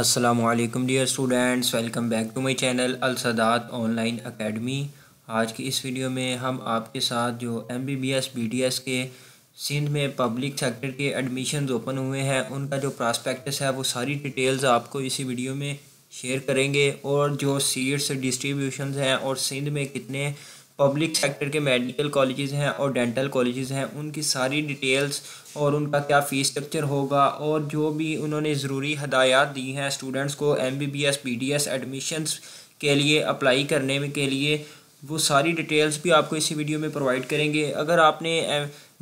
Aslam dear students welcome back to my channel Alsadat online academy आज की इस वीडियो में हम आपके साथ जो M B B S B D S के सिंध में पब्लिक सेक्टर के एडमिशन ओपन हुए हैं उनका जो प्रॉस्पेक्टस है वो सारी डिटेल्स आपको इसी वीडियो में शेयर करेंगे और जो सीट्स डिस्ट्रीब्यूशन हैं और सिंध में कितने पब्लिक सेक्टर के मेडिकल कॉलेजेस हैं और डेंटल कॉलेजेस हैं उनकी सारी डिटेल्स और उनका क्या फ़ीस स्ट्रक्चर होगा और जो भी उन्होंने ज़रूरी हदायत दी हैं स्टूडेंट्स को M B B S P D S admissions के लिए अप्लाई करने के लिए वो सारी डिटेल्स भी आपको इसी वीडियो में प्रोवाइड करेंगे अगर आपने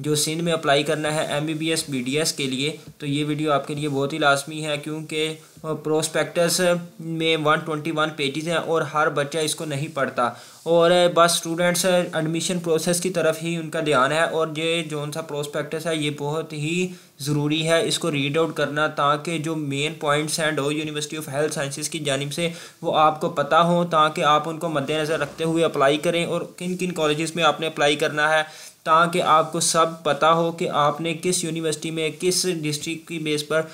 जो सिंध में अप्लाई करना है M B B S B D S के लिए तो ये वीडियो आपके लिए बहुत ही लाजमी है क्योंकि प्रोस्पेक्टस में वन ट्वेंटी वन पेजेज़ हैं और हर बच्चा इसको नहीं पढ़ता और बस स्टूडेंट्स एडमिशन प्रोसेस की तरफ ही उनका ध्यान है और ये जो सा प्रोस्पेक्टस है ये बहुत ही ज़रूरी है इसको रीड आउट करना ताकि जो मेन पॉइंट्स हैं Dow university of health sciences की जानब से वो आपको पता हो ताकि आप उनको मद्देनज़र रखते हुए अप्लाई करें और किन किन कॉलेज़ में आपने अप्लाई करना है ताकि आपको सब पता हो कि आपने किस यूनिवर्सिटी में किस डिस्ट्रिक्ट की बेस पर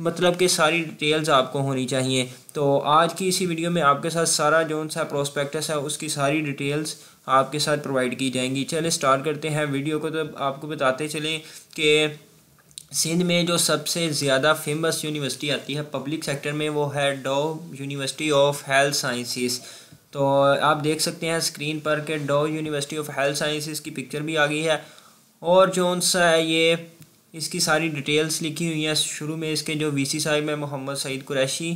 मतलब कि सारी डिटेल्स आपको होनी चाहिए तो आज की इसी वीडियो में आपके साथ सारा जो सा प्रोस्पेक्टस है उसकी सारी डिटेल्स आपके साथ प्रोवाइड की जाएंगी चले स्टार्ट करते हैं वीडियो को तो आपको बताते चलें कि सिंध में जो सबसे ज़्यादा फेमस यूनिवर्सिटी आती है पब्लिक सेक्टर में वो है dough university of health sciences तो आप देख सकते हैं स्क्रीन पर के Dow university of health sciences की पिक्चर भी आ गई है और जो उन है ये इसकी सारी डिटेल्स लिखी हुई हैं शुरू में इसके जो सी साहिब हैं मोहम्मद सईद कुरैशी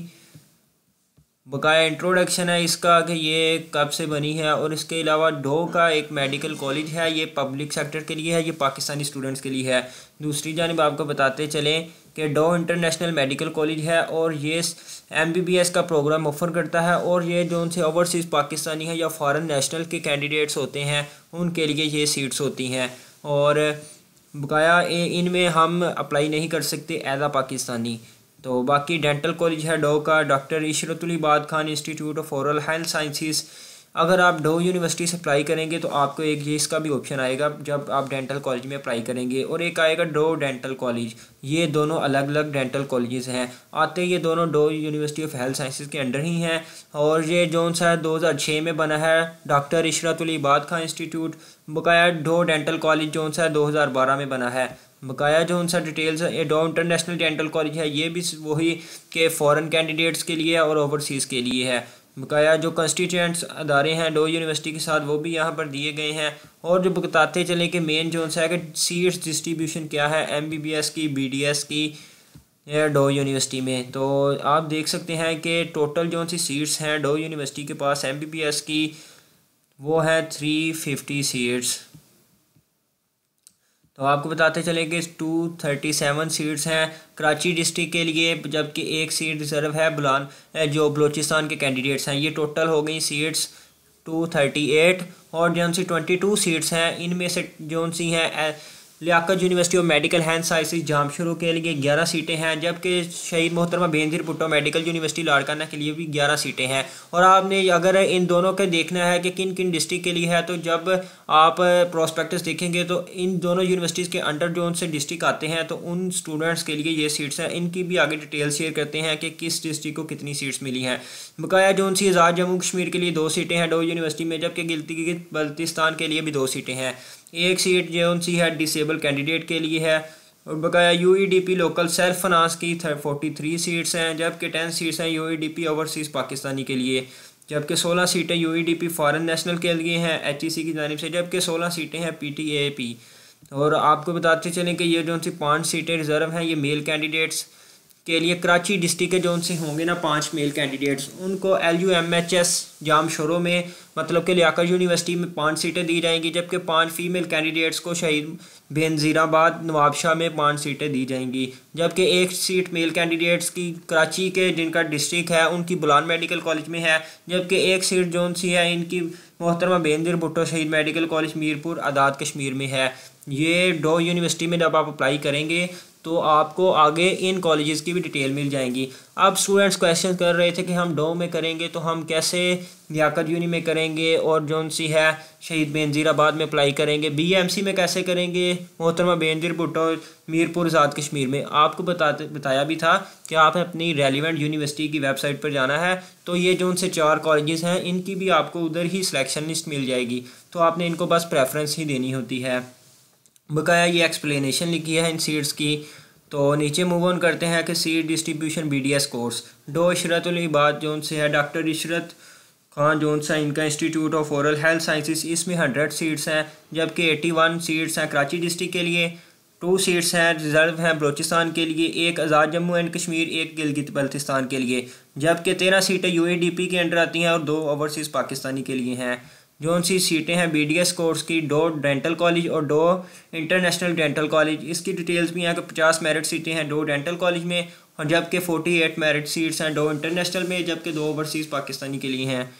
बकाया इंट्रोडक्शन है इसका कि ये कब से बनी है और इसके अलावा डो का एक मेडिकल कॉलेज है ये पब्लिक सेक्टर के लिए है ये पाकिस्तानी स्टूडेंट्स के लिए है दूसरी जानब आपको बताते चलें कि डो इंटरनेशनल मेडिकल कॉलेज है और ये एम बी बी एस का प्रोग्राम ऑफर करता है और ये जो उनसे ओवरसीज़ पाकिस्तानी है या फ़ॉरन नेशनल के कैंडिडेट्स होते हैं उनके लिए ये सीट्स होती हैं और बकाया इनमें हम अप्लाई नहीं कर सकते एज आ पाकिस्तानी तो बाकी डेंटल कॉलेज है डो का doctor Ishratulebad Khan institute of oral health sciences अगर आप डो यूनिवर्सिटी से अप्लाई करेंगे तो आपको एक ये इसका भी ऑप्शन आएगा जब आप डेंटल कॉलेज में अप्लाई करेंगे और एक आएगा डो डेंटल कॉलेज ये दोनों अलग अलग डेंटल कॉलेजेस हैं आते ये दोनों Dow university of health sciences के अंडर ही हैं और ये जोन सा दो हज़ार छः में बना है डॉक्टर इशरतुलबाद खान इंस्टीट्यूट बकाया डो डेंटल कॉलेज जोन सा दो हज़ार बारह में बना है बकाया जो उनसा डिटेल्स है डॉ इंटरनेशनल डेंटल कॉलेज है ये भी वही के फॉरेन कैंडिडेट्स के लिए और ओवरसीज़ के लिए है बकाया जो कंस्टिट्यूंट्स अदारे हैं डो यूनिवर्सिटी के साथ वो भी यहाँ पर दिए गए हैं और जो बताते चले कि मेन जो है कि सीट्स डिस्ट्रीब्यूशन क्या है एम बी बी एस की बी डी एस की डो यूनिवर्सिटी में तो आप देख सकते हैं कि टोटल जो सी सीट्स हैं डो यूनिवर्सिटी के पास एम बी बी एस की वो है थ्री फिफ्टी सीट्स तो आपको बताते चले कि टू थर्टी सेवन सीट्स हैं कराची डिस्ट्रिक्ट के लिए जबकि एक सीट रिजर्व है बुलान जो बलूचिस्तान के कैंडिडेट्स हैं ये टोटल हो गई सीट्स टू थर्टी एट और जो सी ट्वेंटी टू सीट्स हैं इनमें से जो सी हैं Liaquat university of medical and Jamshoro के लिए ग्यारह सीटें हैं जबकि शहीद मोहतरमा बेनजीर भुट्टो मेडिकल यूनिवर्सिटी लाड़काना के लिए भी ग्यारह सीटें हैं और आपने अगर इन दोनों के देखना है कि किन किन डिस्ट्रिक्ट के लिए है तो जब आप प्रोस्पेक्टस देखेंगे तो इन दोनों यूनिवर्सिटीज़ के अंडर जोन से डिस्ट्रिक्ट आते हैं तो उन स्टूडेंट्स के लिए ये सीट्स हैं इनकी भी आगे डिटेल शेयर करते हैं कि किस डिस्ट्रिक्ट को कितनी सीट्स मिली हैं बकाया जोन सी आज़ाद जम्मू कश्मीर के लिए दो सीटें हैं डो यूनिवर्सिटी में जबकि गिलती बल्तिस्तान के लिए भी दो सीटें हैं एक सीट जो सी है डिसेबल एलिजिबल कैंडिडेट के लिए है और बकाया U E D P local self finance की फोर्टी थ्री सीट्स हैं जबकि टेन सीट्स हैं U E D P overseas Pakistani के लिए जबकि सोलह सीटें U E D P foreign national के लिए हैं एच ई सी की जानब से जबकि सोलह सीटें हैं पी टी ए पी और आपको बताते चलें कि ये जो सी पाँच सीटें रिज़र्व हैं ये मेल कैंडिडेट्स के लिए कराची डिस्ट्रिक्ट के जो उनसे होंगे ना पाँच मेल कैंडिडेट्स उनको L U M H S Jamshoro में मतलब कि लियाकत यूनिवर्सिटी में पाँच सीटें दी जाएंगी जबकि पाँच फीमेल कैंडिडेट्स को शहीद बेनज़ीराबाद नवाबशाह में पाँच सीटें दी जाएंगी जबकि एक सीट मेल कैंडिडेट्स की कराची के जिनका डिस्ट्रिक्ट है उनकी बुलान मेडिकल कॉलेज में है जबकि एक सीट जोन सी है इनकी मोहतरमा बेनजीर भुट्टो शहीद मेडिकल कॉलेज मीरपुर आदाद कश्मीर में है ये दो यूनिवर्सिटी में जब आप अप्लाई करेंगे तो आपको आगे इन कॉलेजेस की भी डिटेल मिल जाएंगी अब स्टूडेंट्स क्वेश्चन कर रहे थे कि हम डो में करेंगे तो हम कैसे याकत यूनी में करेंगे और जौन सी है शहीद बेनज़ीराबाद में अप्लाई करेंगे बीएमसी में कैसे करेंगे मोहतरमा बेनज़ीर भुट्टो मीरपुर आज़ाद कश्मीर में आपको बताते बताया भी था कि आप अपनी रेलिवेंट यूनिवर्सिटी की वेबसाइट पर जाना है तो ये जो उनसे चार कॉलेजेस हैं इनकी भी आपको उधर ही सिलेक्शन लिस्ट मिल जाएगी तो आपने इनको बस प्रेफरेंस ही देनी होती है बकाया ये एक्सप्लेनेशन लिखी है इन सीड्स की तो नीचे मूव ऑन करते हैं कि seat distribution B D S course Dow Ishratbad जोन से है डॉक्टर इशरत खान जोन सा इनका institute of oral health sciences इसमें हंड्रेड सीट्स हैं जबकि एटी वन सीट्स हैं कराची डिस्ट्रिक के लिए टू सीट्स हैं रिजर्व हैं बलोचिस्तान के लिए एक आज़ाद जम्मू एंड कश्मीर एक गिलगित बल्तिस्तान के लिए जबकि तेरह सीटें यू ए डी पी के अंडर आती हैं और दो ओवरसीज़ पाकिस्तानी के लिए हैं जो सी सीटें हैं बी डी एस कोर्स की डो डेंटल कॉलेज और डो इंटरनेशनल डेंटल कॉलेज इसकी डिटेल्स भी यहाँ के पचास मेरिट सीटें हैं डो डेंटल कॉलेज में और जबकि फोर्टी एट मेरिट सीट्स हैं डो इंटरनेशनल में जबकि दो ओवरसीज़ पाकिस्तानी के लिए हैं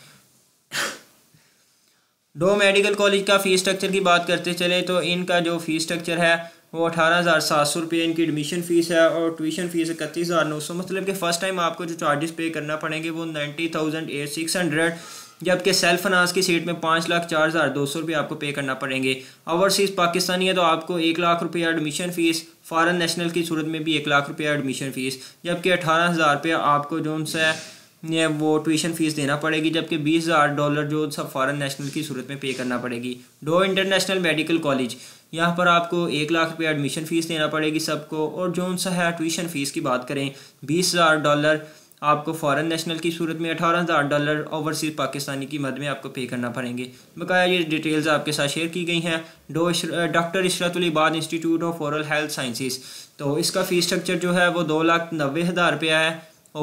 डो मेडिकल कॉलेज का फ़ीस स्ट्रक्चर की बात करते चले तो इनका जो फ़ीस स्ट्रक्चर है वो अठारह हज़ार सात सौ रुपये इनकी एडमिशन फ़ीस है और ट्यूशन फ़ीस इकतीस हज़ार नौ सौ मतलब कि फ़र्स्ट टाइम आपको जो चार्जेस पे करना पड़ेंगे वो ninety thousand eight six hundred जबकि सेल्फ फनांस की सीट में पाँच लाख चार हज़ार दो सौ रुपये आपको पे करना पड़ेंगे ओवरसीज़ पाकिस्तानी है तो आपको एक लाख रुपया एडमिशन फ़ीस फॉरेन नेशनल की सूरत में भी एक लाख रुपया एडमिशन फ़ीस जबकि अठारह हज़ार रुपया आपको जो सा ये वो ट्यूशन फ़ीस देना पड़ेगी जबकि बीस हज़ार डॉलर जो सब फॉरेन नेशनल की सूरत में पे करना पड़ेगी डो इंटरनेशनल मेडिकल कॉलेज यहाँ पर आपको एक लाख रुपया एडमिशन फ़ीस देना पड़ेगी सबको और जो सा है ट्यूशन फ़ीस की बात करें बीस हज़ार डॉलर आपको फ़ॉरन नेशनल की सूरत में अठारह हज़ार डॉलर ओवरसीज पाकिस्तानी की मद में आपको पे करना पड़ेंगे बकाया ये डिटेल्स आपके साथ शेयर की गई हैं Dow doctor Ishratulebad institute of oral health sciences तो इसका फीस स्ट्रक्चर जो है वो दो लाख नब्बे हज़ार रुपया है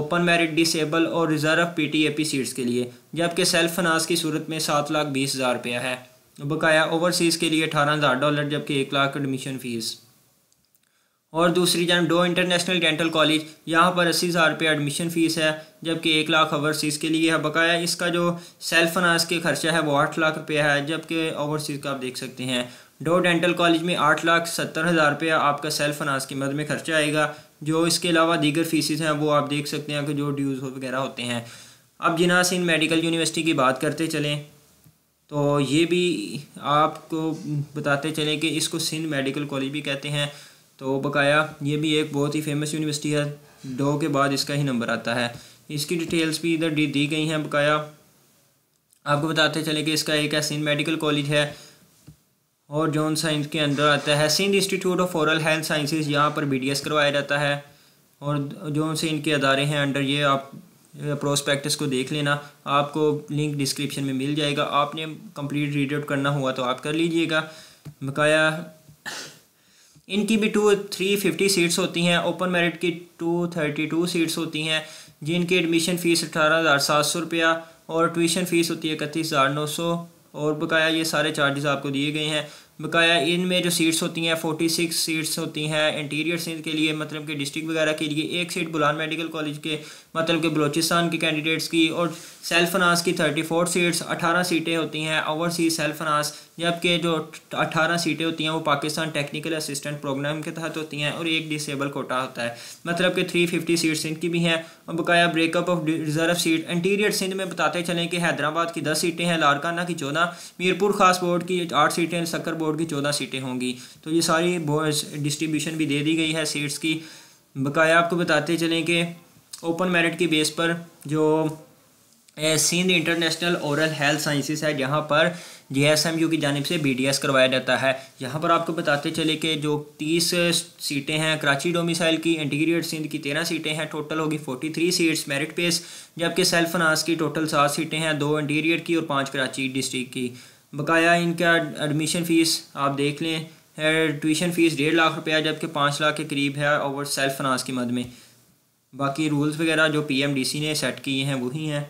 ओपन मेरिट डिसेबल और reserve P T A P seats के लिए जबकि सेल्फ फानास की सूरत में सात लाख बीस हज़ार रुपया है बकाया ओवरसीज़ के लिए अठारह हज़ार डॉलर जबकि एक लाख एडमिशन फ़ीस और दूसरी जान डो इंटरनेशनल डेंटल कॉलेज यहाँ पर अस्सी हज़ार रुपये एडमिशन फ़ीस है जबकि एक लाख ओवरसीज़ के लिए है बकाया इसका जो सेल्फ अनाज के खर्चा है वो आठ लाख रुपये है जबकि ओवरसीज़ का आप देख सकते हैं डो डेंटल कॉलेज में आठ लाख सत्तर हज़ार रुपया आपका सेल्फ अनाज की मद में खर्चा आएगा जो इसके अलावा दीगर फीसिस हैं वो आप देख सकते हैं कि जो ड्यूज़ वगैरह होते हैं अब जिना सिंह मेडिकल यूनिवर्सिटी की बात करते चलें तो ये भी आपको बताते चलें कि इसको सिंध मेडिकल कॉलेज भी कहते हैं तो बकाया ये भी एक बहुत ही फेमस यूनिवर्सिटी है दो के बाद इसका ही नंबर आता है इसकी डिटेल्स भी इधर दी दी गई हैं बकाया आपको बताते चले कि इसका एक है सिंध मेडिकल कॉलेज है और जॉन साइंस के अंदर आता है Sindh institute of oral health sciences यहाँ पर बी करवाया जाता है और जो से इनके अदारे हैं अंडर ये आप प्रोस्पेक्टस को देख लेना आपको लिंक डिस्क्रिप्शन में मिल जाएगा आपने कंप्लीट रीड आउट करना हुआ तो आप कर लीजिएगा बकाया इनकी भी टू थ्री फिफ्टी सीट्स होती हैं ओपन मेरिट की टू थर्टी टू सीट्स होती हैं जिनकी एडमिशन फ़ीस अठारह हज़ार सात सौ रुपया और ट्यूशन फ़ीस होती है इकतीस हज़ार नौ सौ और बकाया ये सारे चार्जेस आपको दिए गए हैं बकाया इनमें जो सीट्स होती हैं फोटी सिक्स सीट्स होती हैं इंटीरियर सिंध के लिए मतलब कि डिस्ट्रिक्ट वगैरह के लिए एक सीट बुलान मेडिकल कॉलेज के मतलब कि बलोचिस्तान के कैंडिडेट्स की और सेल्फ अनास की थर्टी फोर सीट्स अठारह सीटें होती हैं ओवरसीज सेल्फ अनास जबकि जो अठारह सीटें होती हैं वो पाकिस्तान टेक्निकल असिस्टेंट प्रोग्राम के तहत होती हैं और एक डिसेबल कोटा होता है मतलब कि थ्री फिफ्टी सीट्स इनकी भी हैं और बकाया breakup of reserve seat interior Sindh में बताते चलें कि हैदराबाद की दस सीटें हैं लारकाना की चौदह मीरपुर खास बोर्ड की आठ सीटें सक्कर बोर्ड बोर्ड की चौदह सीटें होंगी तो ये सारी डिस्ट्रीब्यूशन भी दे दी गई है सीट्स की बकाया आपको बताते चलें कि ओपन मेरिट की बेस पर जो Sindh international oral health sciences है जहाँ पर जे एस एम यू की जानब से बी डी एस करवाया जाता है यहाँ पर आपको बताते चले कि जो तीस सीटें हैं कराची डोमिसाइल की इंटीग्रेट सिंध की तेरह सीटें हैं टोटल होगी forty three seats merit base जबकि सेल्फ फनास की टोटल सात सीटें हैं दो इंटीरियर की और पाँच कराची डिस्ट्रिक्ट की बकाया इनका एडमिशन फ़ीस आप देख लें ट्यूशन फ़ीस डेढ़ लाख रुपया जबकि पाँच लाख के करीब है और सेल्फ फानास की मद में बाकी रूल्स वगैरह जो पीएमडीसी ने सेट किए हैं वही हैं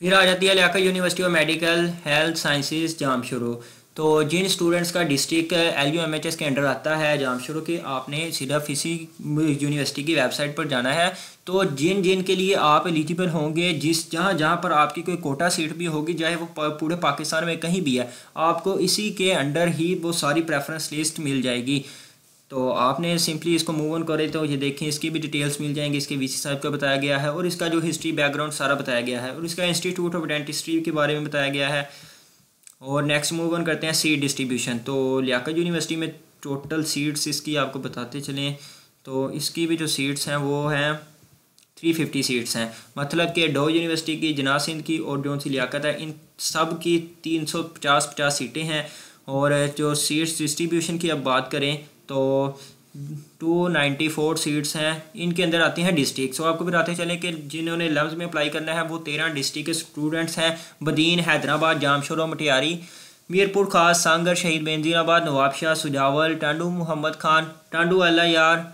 फिर आ जाती है Liaquat university of medical health sciences Jamshoro तो जिन स्टूडेंट्स का district L U M H S के अंडर आता है जाम शुरू के आपने सिर्फ इसी यूनिवर्सिटी की वेबसाइट पर जाना है तो जिन जिन के लिए आप एलिजिबल होंगे जिस जहाँ जहाँ पर आपकी कोई कोटा सीट भी होगी चाहे वो पूरे पाकिस्तान में कहीं भी है आपको इसी के अंडर ही वो सारी प्रेफरेंस लिस्ट मिल जाएगी तो आपने सिंपली इसको मूव ऑन करे तो ये देखें इसकी भी डिटेल्स मिल जाएंगी इसके वीसी साहब का बताया गया है और इसका जो हिस्ट्री बैकग्राउंड सारा बताया गया है और इसका इंस्टीट्यूट ऑफ डेंटिस्ट्री के बारे में बताया गया है और नेक्स्ट मूव ऑन करते हैं सीट डिस्ट्रीब्यूशन तो लियाकत यूनिवर्सिटी में टोटल सीट्स इसकी आपको बताते चलें तो इसकी भी जो सीट्स हैं वो हैं थ्री फिफ्टी सीट्स हैं मतलब कि डो यूनिवर्सिटी की जना सिंध की और जो सी लियाकत है इन सब की तीन सौ पचास पचास सीटें हैं और जो सीट्स डिस्ट्रीब्यूशन की अब बात करें तो टू नाइन्टी फोर सीट्स हैं इनके अंदर आती हैं डिस्ट्रिक्ट सो आपको बताते चलें कि जिन्होंने लम्स में अप्लाई करना है वो तेरह डिस्ट्रिक्ट के स्टूडेंट्स हैं बदीन हैदराबाद जामशोर और मटियारी मीरपुर खास सांगर शहीद बेंजीराबाद नवाबशाह सुजावल टांडू मोहम्मद खान टांडू अल्लाह यार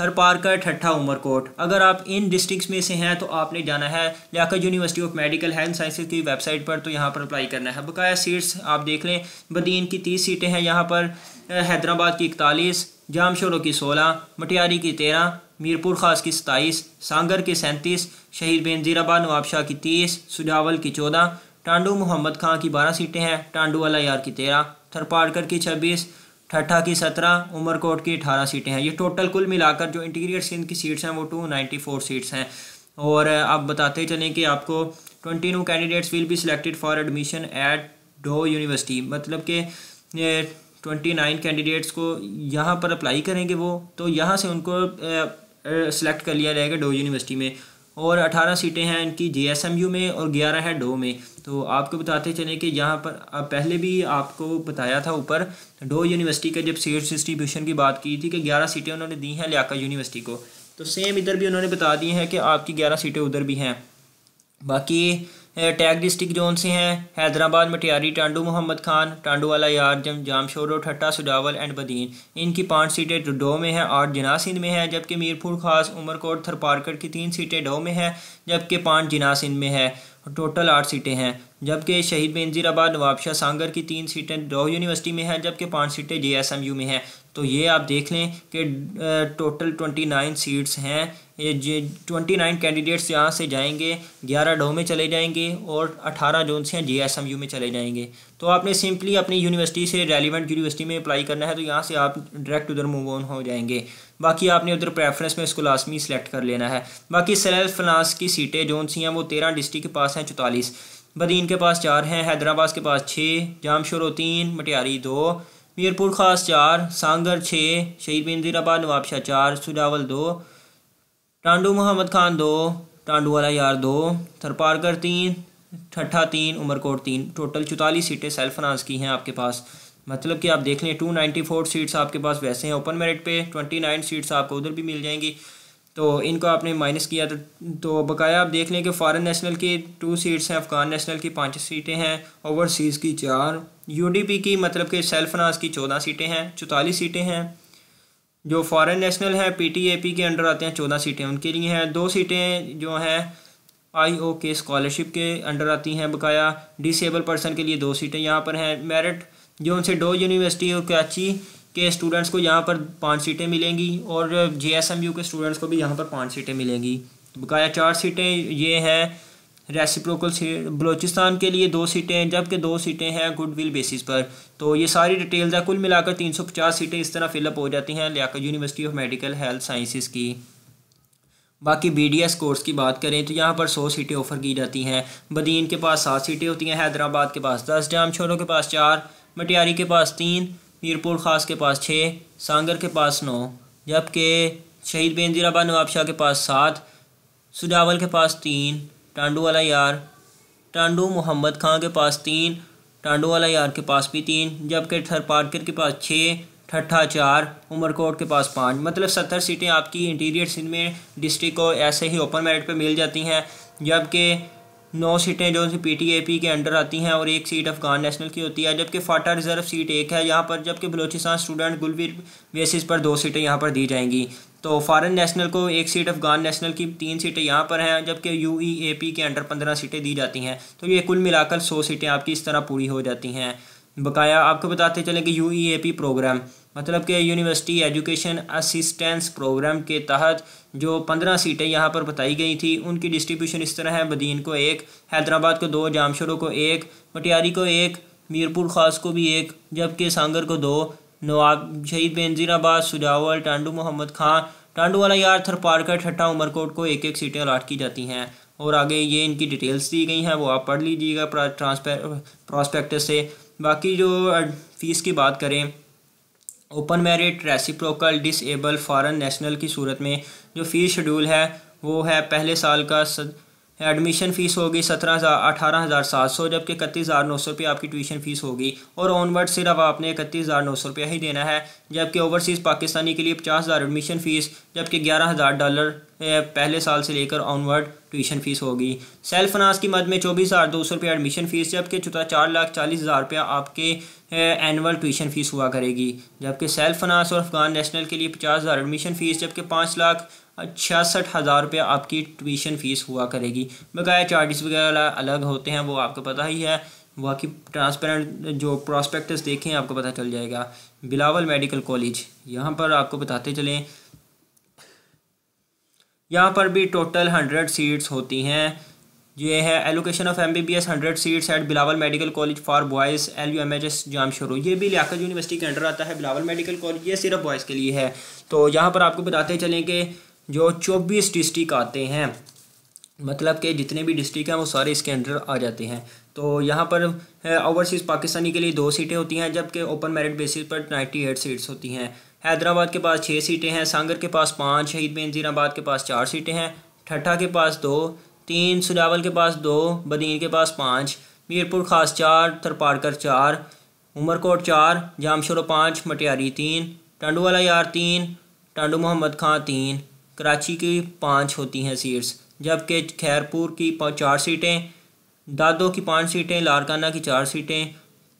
थरपारकर ठट्ठा उमरकोट अगर आप इन डिस्ट्रिक्स में से हैं तो आपने जाना है Liaquat university of medical health sciences की वेबसाइट पर तो यहाँ पर अप्लाई करना है बकाया सीट्स आप देख लें बदीन की तीस सीटें हैं यहाँ पर हैदराबाद की इकतालीस जामशोरों की सोलह मटियारी की तेरह मीरपुर खास की सताईस सांगर की सैंतीस शहीद बेनजीराबाद नवाबशाह की तीस सुजावल की चौदह टांडू मोहम्मद खां की बारह सीटें हैं टांडू अला यार की तेरह थरपारकर की छब्बीस ठट्ठा की सत्रह उमरकोट की अठारह सीटें हैं ये टोटल कुल मिलाकर जो इंटीरियर सिंध की सीट्स हैं वो टू नाइन्टी फोर सीट्स हैं और आप बताते चलें कि आपको twenty no candidates will be selected for admission at Dow university मतलब कि ट्वेंटी नाइन कैंडिडेट्स को यहाँ पर अप्लाई करेंगे वो तो यहाँ से उनको सेलेक्ट कर लिया जाएगा डो यूनिवर्सिटी में और 18 सीटें हैं इनकी यू में और 11 है डो में तो आपको बताते चले कि यहाँ पर आप पहले भी आपको बताया था ऊपर डो यूनिवर्सिटी का जब सीट डिस्ट्रीब्यूशन की बात की थी कि 11 सीटें उन्होंने दी हैं लियाका यूनिवर्सिटी को तो सेम इधर भी उन्होंने बता दी हैं कि आपकी ग्यारह सीटें उधर भी हैं बाकी टैग डिस्ट्रिक्ट जोन से हैं हैदराबाद मटियारी टांडू मोहम्मद खान टांडू वाला यारजम जामशोरो ठट्टा सुडावल एंड बदीन इनकी पाँच सीटें डो में हैं आठ जना सिंध में हैं जबकि मीरपुर खास उमरकोट थरपारकर की तीन सीटें डो में हैं जबकि पाँच जिना सिंध में है टोटल आठ सीटें हैं जबकि शहीद बेनजीराबाद नवाबशाह सांगर की तीन सीटें डो यूनिवर्सिटी में हैं जबकि पाँच सीटें जे एस एम यू में हैं तो ये आप देख लें कि टोटल ट्वेंटी नाइन सीट्स हैं ये ट्वेंटी नाइन कैंडिडेट्स यहाँ से जाएंगे ग्यारह डो में चले जाएंगे और अठारह जोन से जी एस एम यू में चले जाएंगे तो आपने सिंपली अपनी यूनिवर्सिटी से रेलिवेंट यूनिवर्सिटी में अप्लाई करना है तो यहाँ से आप डायरेक्ट उधर मूव ऑन हो जाएंगे बाकी आपने उधर प्रेफरेंस में इसको लाजमी सेलेक्ट कर लेना है बाकी सेल्फ फिनांस की सीटें जोन सी हैं वो तेरह डिस्ट्रिक्ट के पास हैं चौतालीस बदीन के पास चार हैं हैदराबाद के पास छः जामशोर तीन मटियारी दो पीरपुर खास चार सांगर छः शहीद बेंजीराबाद नवाबशाह चार सुजावल दो टांडू मोहम्मद खान दो टांडू वाला यार दो थरपारकर तीन ठट्ठा तीन उमरकोट तीन टोटल चौतालीस सीटें सेल्फ फाइनांस की हैं आपके पास मतलब कि आप देख लें टू नाइन्टी फोर सीट्स आपके पास वैसे हैं ओपन मेरिट पे ट्वेंटी नाइन सीट्स आपको उधर भी मिल जाएंगी तो इनको आपने माइनस किया तो तो बकाया आप देख लें कि फ़ॉरेन नेशनल की टू सीट्स हैं अफ़गान नेशनल की पाँच सीटें हैं ओवरसीज़ की चार यूडीपी की मतलब के सेल्फ नास की चौदह सीटें हैं चौतालीस सीटें हैं जो फॉरेन नेशनल हैं पीटीएपी के अंडर आते हैं चौदह सीटें उनके लिए हैं दो सीटें जो हैं आई ओ के स्कॉलरशिप के अंडर आती हैं बकाया डिसेबल पर्सन के लिए दो सीटें यहाँ पर हैं मेरिट जो उनसे डो यूनिवर्सिटी और कराची के स्टूडेंट्स को यहाँ पर पाँच सीटें मिलेंगी और जे एस एम यू के स्टूडेंट्स को भी यहाँ पर पाँच सीटें मिलेंगी बकाया चार सीटें ये हैं रेसिप्रोकल बलोचिस्तान के लिए दो सीटें जबकि दो सीटें हैं गुडविल बेसिस पर तो ये सारी डिटेल्स है कुल मिलाकर 350 सीटें इस तरह फिलअप हो जाती हैं लिया university of medical health sciences की बाकी बी डी एस कोर्स की बात करें तो यहाँ पर सौ सीटें ऑफर की जाती हैं बदीन के पास सात सीटें होती हैं हैदराबाद के पास दस जाम छोरों के पास चार मटियारी के पास तीन मीरपुर खास के पास छः सांगर के पास नौ जबकि शहीद बेंजीराबाद नवाबशाह के पास सात सुजावल के पास तीन टांडू वाला यार टांडू मोहम्मद खां के पास तीन टांडू वाला यार के पास भी तीन जबकि ठरपाटकर के पास छः ठट्ठा चार उमरकोट के पास पाँच मतलब सत्तर सीटें आपकी इंटीरियर सिंध में डिस्ट्रिक्ट को ऐसे ही ओपन मेरिट पे मिल जाती हैं जबकि नौ सीटें जो पी टी ए पी के अंडर आती हैं और एक सीट अफगान नेशनल की होती है जबकि फाटा रिजर्व सीट एक है यहाँ पर जबकि बलोचिस्तान स्टूडेंट गुलवीर बेसिस पर दो सीटें यहाँ पर दी जाएंगी तो फॉरेन नेशनल को एक सीट अफगान नेशनल की तीन सीटें यहाँ पर हैं जबकि यू ई ए पी के अंडर पंद्रह सीटें दी जाती हैं तो ये कुल मिलाकर सौ सीटें आपकी इस तरह पूरी हो जाती हैं बकाया आपको बताते चलें कि U E A P programme मतलब कि यूनिवर्सिटी एजुकेशन असिस्टेंस प्रोग्राम के तहत जो पंद्रह सीटें यहाँ पर बताई गई थी उनकी डिस्ट्रीब्यूशन इस तरह है बदीन को एक हैदराबाद को दो जामशोरों को एक मटियारी को एक मीरपुर खास को भी एक जबकि सांगर को दो नवाब शहीद बेनजीर आबाद सुजावल टांडू मोहम्मद खान टांडू वाला यार थरपारकर ठट्टा उमरकोट को एक एक सीटें अलाट की जाती हैं और आगे ये इनकी डिटेल्स दी गई हैं वो आप पढ़ लीजिएगा प्रॉस्पेक्टस से बाकी जो फीस की बात करें open merit reciprocal disable foreign national की सूरत में जो फ़ीस शेड्यूल है वो है पहले साल का सद, एडमिशन फ़ीस होगी सत्रह हज़ार अठारह हज़ार सात सौ जबकि इकतीस हज़ार नौ सौ रुपये आपकी ट्यूशन फ़ीस होगी और ऑनवर्ड सिर्फ आपने इकतीस हज़ार नौ सौ रुपया ही देना है जबकि ओवरसीज़ पाकिस्तानी के लिए पचास हज़ार एडमिशन फ़ीस जबकि ग्यारह हज़ार डॉलर पहले साल से लेकर ऑनवर्ड ट्यूशन फ़ीस होगी सेल्फ फनास की मद में चौबीस हज़ार दो सौ रुपये एडमिशन फ़ीस जबकि चौथा चार लाख चालीस हज़ार रुपया आपके एनुअल ट्यूशन फ़ीस हुआ करेगी जबकि सेल्फ फनास और अफगान नेशनल के लिए पचास हज़ार एडमिशन फ़ीस जबकि पाँच लाख छियासठ हज़ार रुपये आपकी ट्यूशन फ़ीस हुआ करेगी बकाया चार्जेस वगैरह अलग होते हैं वो आपको पता ही है बाकी ट्रांसपेरेंट जो प्रॉस्पेक्टस देखें आपको पता चल जाएगा बिलावल मेडिकल कॉलेज यहाँ पर आपको बताते चलें यहाँ पर भी टोटल हंड्रेड सीट्स होती हैं ये है allocation of M B B S hundred seats at Bilawal medical college for boys L U M H S Jamshoro ये भी लिया यूनिवर्सिटी के अंडर आता है बिलावल मेडिकल कॉलेज ये सिर्फ बॉयज़ के लिए है तो यहाँ पर आपको बताते चलें कि जो चौबीस डिस्ट्रिक्ट आते हैं मतलब कि जितने भी डिस्ट्रिक्ट हैं वो सारे इसके अंडर आ जाते हैं तो यहाँ पर ओवरसीज़ पाकिस्तानी के लिए दो सीटें होती हैं जबकि ओपन मेरिट बेसिस पर नाइन्टी एट सीट्स होती हैं हैदराबाद के पास छः सीटें हैं सांगर के पास पाँच शहीद बेनजीराबाद के पास चार सीटें हैं ठट्ठा के पास दो तीन सुडावल के पास दो बदीन के पास पाँच मीरपुर खास चार थरपारकर चार उमरकोट चार जामशोरो पाँच मटियारी तीन टंडू वाला यार तीन टंडू मोहम्मद खां तीन कराची की पाँच होती हैं सीट्स जबकि खैरपुर की चार सीटें दादो की पाँच सीटें लारकाना की चार सीटें